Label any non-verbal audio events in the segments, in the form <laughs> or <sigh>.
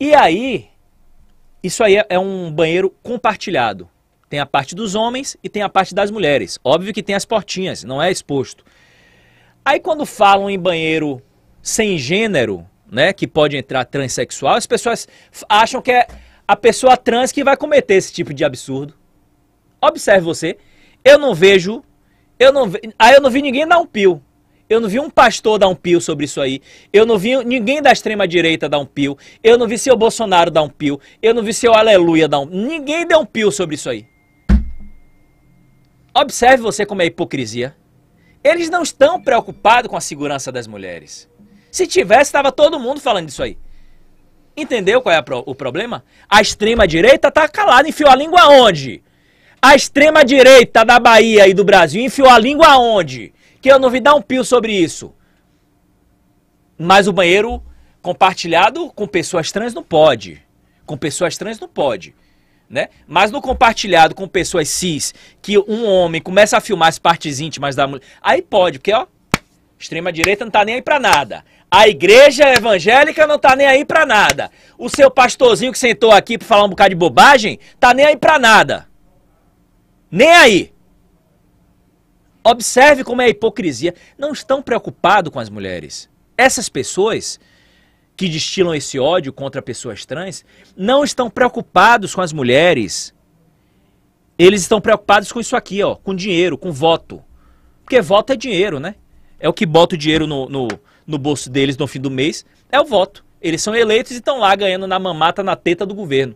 E aí, isso aí é, é um banheiro compartilhado. Tem a parte dos homens e tem a parte das mulheres. Óbvio que tem as portinhas, não é exposto. Aí quando falam em banheiro sem gênero, né, que pode entrar transexual, as pessoas acham que é a pessoa trans que vai cometer esse tipo de absurdo. Observe você, eu não vejo, eu não, ve... aí eu não vi ninguém dar um pio. Eu não vi um pastor dar um pio sobre isso aí. Eu não vi ninguém da extrema-direita dar um pio. Eu não vi seu Bolsonaro dar um pio. Eu não vi seu Aleluia dar um. Ninguém deu um pio sobre isso aí. Observe você como é hipocrisia. Eles não estão preocupados com a segurança das mulheres. Se tivesse, estava todo mundo falando disso aí. Entendeu qual é pro... o problema? A extrema-direita está calada, enfiou a língua onde? A extrema-direita da Bahia e do Brasil enfiou a língua onde? que eu não vi dar um pio sobre isso. Mas o banheiro compartilhado com pessoas trans não pode. Com pessoas trans não pode. Né? Mas no compartilhado com pessoas cis, que um homem começa a filmar as partes íntimas da mulher, aí pode, porque ó, extrema direita não tá nem aí para nada. A igreja evangélica não tá nem aí para nada. O seu pastorzinho que sentou aqui para falar um bocado de bobagem, tá nem aí para nada. Nem aí. Observe como é a hipocrisia. Não estão preocupados com as mulheres. Essas pessoas que destilam esse ódio contra pessoas trans não estão preocupados com as mulheres. Eles estão preocupados com isso aqui, ó, com dinheiro, com voto. Porque voto é dinheiro, né? É o que bota o dinheiro no, no, no bolso deles no fim do mês, é o voto. Eles são eleitos e estão lá ganhando na mamata, na teta do governo,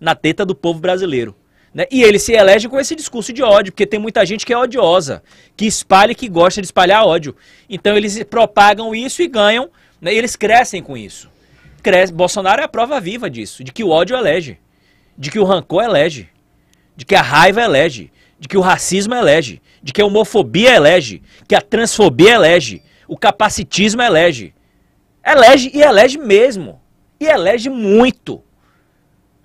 na teta do povo brasileiro. Né? E ele se elege com esse discurso de ódio, porque tem muita gente que é odiosa, que espalha e que gosta de espalhar ódio. Então eles propagam isso e ganham, né? e eles crescem com isso. Bolsonaro é a prova viva disso, de que o ódio elege, é de que o rancor elege, é de que a raiva elege, é de que o racismo elege, de que a homofobia elege, que a transfobia elege, o capacitismo elege. Elege e elege mesmo. E elege muito.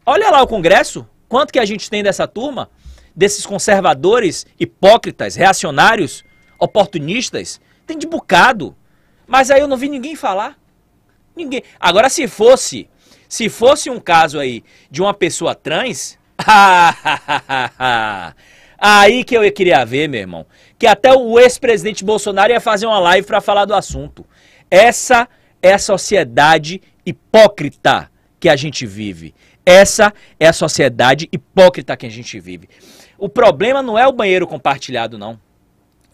Olha lá o Congresso quanto que a gente tem dessa turma, desses conservadores, hipócritas, reacionários, oportunistas? Tem de bocado. Mas aí eu não vi ninguém falar. Ninguém. Agora, se fosse, se fosse um caso aí de uma pessoa trans, <laughs> aí que eu queria ver, meu irmão, que até o ex-presidente Bolsonaro ia fazer uma live para falar do assunto. Essa é a sociedade hipócrita que a gente vive. Essa é a sociedade hipócrita que a gente vive. O problema não é o banheiro compartilhado, não.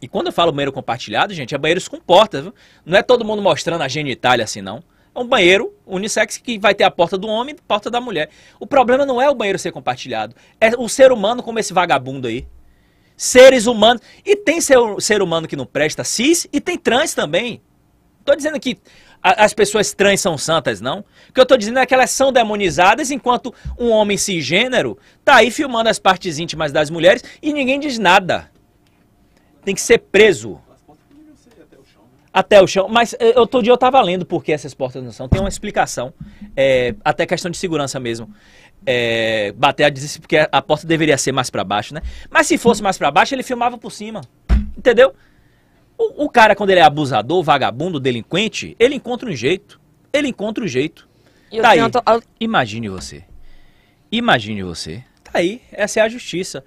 E quando eu falo banheiro compartilhado, gente, é banheiros com portas. Viu? Não é todo mundo mostrando a genitália assim, não. É um banheiro unissex que vai ter a porta do homem e a porta da mulher. O problema não é o banheiro ser compartilhado. É o ser humano como esse vagabundo aí. Seres humanos. E tem ser, ser humano que não presta cis e tem trans também. Estou dizendo que as pessoas trans são santas, não? O que eu estou dizendo é que elas são demonizadas enquanto um homem cisgênero está aí filmando as partes íntimas das mulheres e ninguém diz nada. Tem que ser preso. Até o chão. Né? Mas eh, outro dia eu estava lendo por que essas portas não são. Tem uma explicação, é, até questão de segurança mesmo. É, bater a dizer porque a porta deveria ser mais para baixo, né? Mas se fosse mais para baixo, ele filmava por cima. Entendeu? O, o cara, quando ele é abusador, vagabundo, delinquente, ele encontra um jeito. Ele encontra um jeito. Eu tá aí. Imagine você. Imagine você. Tá aí. Essa é a justiça.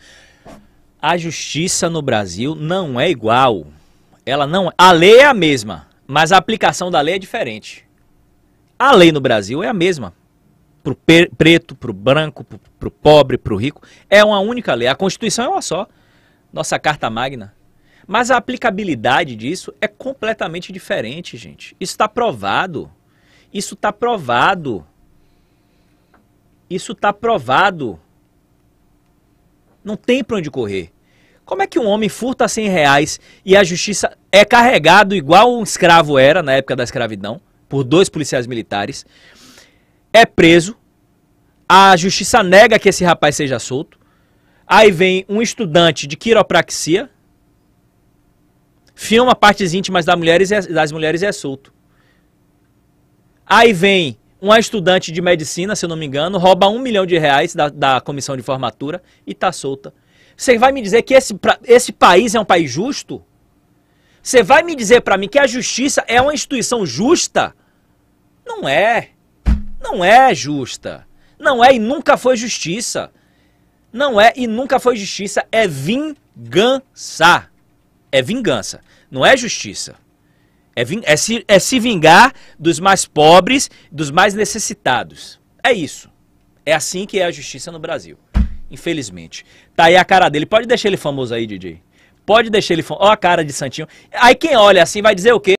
A justiça no Brasil não é igual. Ela não. A lei é a mesma, mas a aplicação da lei é diferente. A lei no Brasil é a mesma. Pro preto, pro branco, pro, pro pobre, pro rico. É uma única lei. A Constituição é uma só. Nossa Carta Magna. Mas a aplicabilidade disso é completamente diferente, gente. Isso está provado. Isso está provado. Isso está provado. Não tem para onde correr. Como é que um homem furta 100 reais e a justiça é carregado igual um escravo era na época da escravidão, por dois policiais militares, é preso, a justiça nega que esse rapaz seja solto, aí vem um estudante de quiropraxia, filma partes íntimas das mulheres, é, das mulheres e é solto. Aí vem uma estudante de medicina, se eu não me engano, rouba um milhão de reais da, da comissão de formatura e está solta. Você vai me dizer que esse, esse país é um país justo? Você vai me dizer para mim que a justiça é uma instituição justa? Não é. Não é justa. Não é e nunca foi justiça. Não é e nunca foi justiça. É vingança é vingança, não é justiça. É, ving é, se, é se vingar dos mais pobres, dos mais necessitados. É isso. É assim que é a justiça no Brasil. Infelizmente. Tá aí a cara dele. Pode deixar ele famoso aí, DJ. Pode deixar ele famoso. Ó a cara de Santinho. Aí quem olha assim vai dizer o quê?